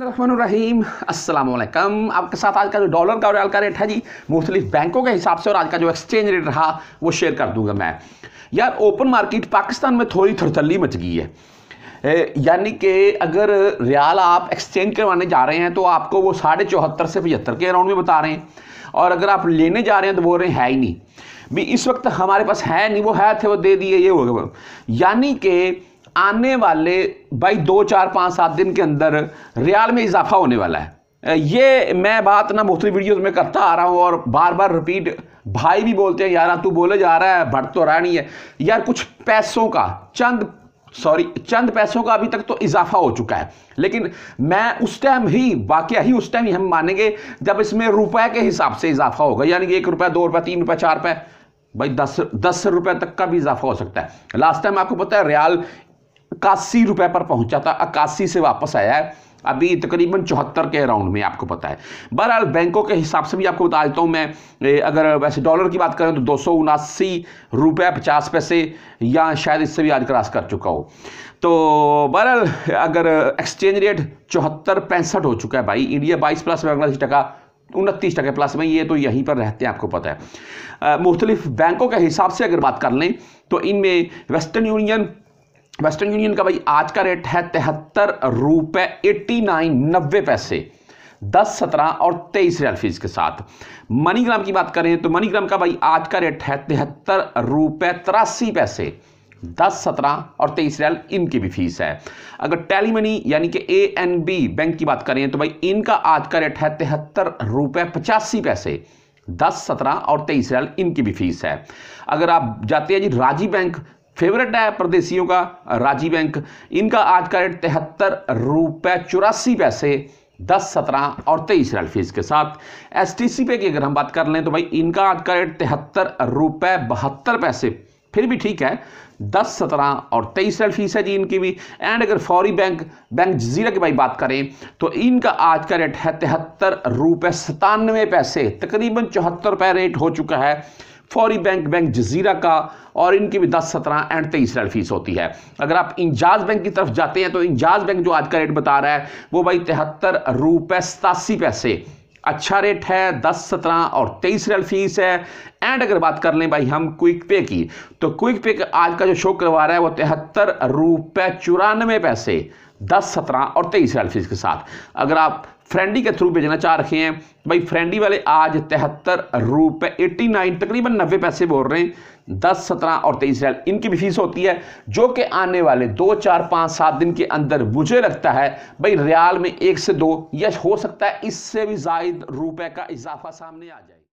रहीम अस्सलाम आपके साथ आज का जो डॉलर का रियाल का रेट है जी मुख्तलिफ बैंकों के हिसाब से और आज का जो एक्सचेंज रेट रहा वो शेयर कर दूंगा मैं यार ओपन मार्केट पाकिस्तान में थोड़ी थड़थली मच गई है यानी कि अगर रियाल आप एक्सचेंज करवाने जा रहे हैं तो आपको वो साढ़े चौहत्तर से पचहत्तर के अराउंड में बता रहे हैं और अगर आप लेने जा रहे हैं तो बोल रहे हैं है ही नहीं भी इस वक्त हमारे पास है नहीं वो है थे वो दे दिए ये हो गए यानी कि आने वाले भाई दो चार पाँच सात दिन के अंदर रियाल में इजाफा होने वाला है ये मैं बात ना मुख्तलि वीडियोज़ में करता आ रहा हूँ और बार बार रिपीट भाई भी बोलते हैं यार तू बोले जा रहा है भट तो रहा नहीं है यार कुछ पैसों का चंद सॉरी चंद पैसों का अभी तक तो इजाफा हो चुका है लेकिन मैं उस टाइम ही वाकया ही उस टाइम ही हम मानेंगे जब इसमें रुपए के हिसाब से इजाफा होगा यानी कि एक रुपया दो रुपया तीन रुपया चार रुपये भाई दस दस रुपये तक का भी इजाफा हो सकता है लास्ट टाइम आपको पता है रियाल इक्यासी रुपए पर पहुंचा था इक्यासी से वापस आया है अभी तकरीबन चौहत्तर के अराउंड में आपको पता है बहरहाल बैंकों के हिसाब से भी आपको बता देता हूं मैं अगर वैसे डॉलर की बात करें तो दो सौ उनासी रुपये पचास पैसे या शायद इससे भी आज क्रॉस कर चुका हो तो बहरहाल अगर एक्सचेंज रेट चौहत्तर पैंसठ हो चुका है भाई इंडिया बाईस प्लस बांग्लादेश टका उनतीस टके प्लस में ये तो यहीं पर रहते हैं आपको पता है मुख्तलिफ बैंकों के हिसाब से अगर बात कर लें तो इनमें वेस्टर्न यूनियन वेस्टर्न यूनियन का भाई आज का रेट है तिहत्तर रुपए एट्टी नाइन नब्बे पैसे दस सत्रह और तेईस रियल फीस के साथ मनीग्राम की बात करें तो मनीग्राम का भाई आज का रेट है तिहत्तर रुपए तिरासी पैसे दस सत्रह और तेईस रियल इनकी भी फीस है अगर टेली मनी यानी कि ए एन बी बैंक की बात करें तो भाई इनका आज का रेट है तिहत्तर रुपए पचासी पैसे दस सत्रह और तेईस रियल इनकी भी फीस है अगर आप जाते हैं जी राजी बैंक फेवरेट है प्रदेशियों का राजीव बैंक इनका आज का रेट तिहत्तर रुपये चौरासी पैसे दस सत्रह और तेईस रेल फीस के साथ एस टी सी पे की अगर हम बात कर लें तो भाई इनका आज का रेट तिहत्तर रुपये बहत्तर पैसे फिर भी ठीक है दस सत्रह और तेईस रेल फीस है जी इनकी भी एंड अगर फौरी बैंक बैंक जजीरा की भाई बात करें तो इनका आज का रेट है तिहत्तर रुपये सतानवे पैसे तकरीबन चौहत्तर रुपये रेट हो चुका है फौरी बैंक बैंक जजीरा का और इनकी भी दस सत्रह एंड तेईस रेट फीस होती है अगर आप इंजाज बैंक की तरफ जाते हैं तो इंजाज बैंक जो आज का रेट बता रहा है वो भाई तिहत्तर रुपये सतासी पैसे अच्छा रेट है दस सत्रह और तेईस रेल फीस है एंड अगर बात कर लें भाई हम क्विक पे की तो क्विक पे आज का जो शो करवा रहा है वो तिहत्तर रुपये चौरानवे पैसे दस सत्रह और तेईस रेल फीस के साथ अगर आप फ्रेंडी के थ्रू भेजना चाह रखे हैं भाई फ्रेंडी वाले आज तिहत्तर रुपए एट्टी नाइन तकरीबन नब्बे पैसे बोल रहे हैं दस सत्रह और तेईस रियाल इनकी भी फीस होती है जो कि आने वाले दो चार पाँच सात दिन के अंदर मुझे लगता है भाई रियाल में एक से दो या हो सकता है इससे भी जायद रुपए का इजाफा सामने आ जाए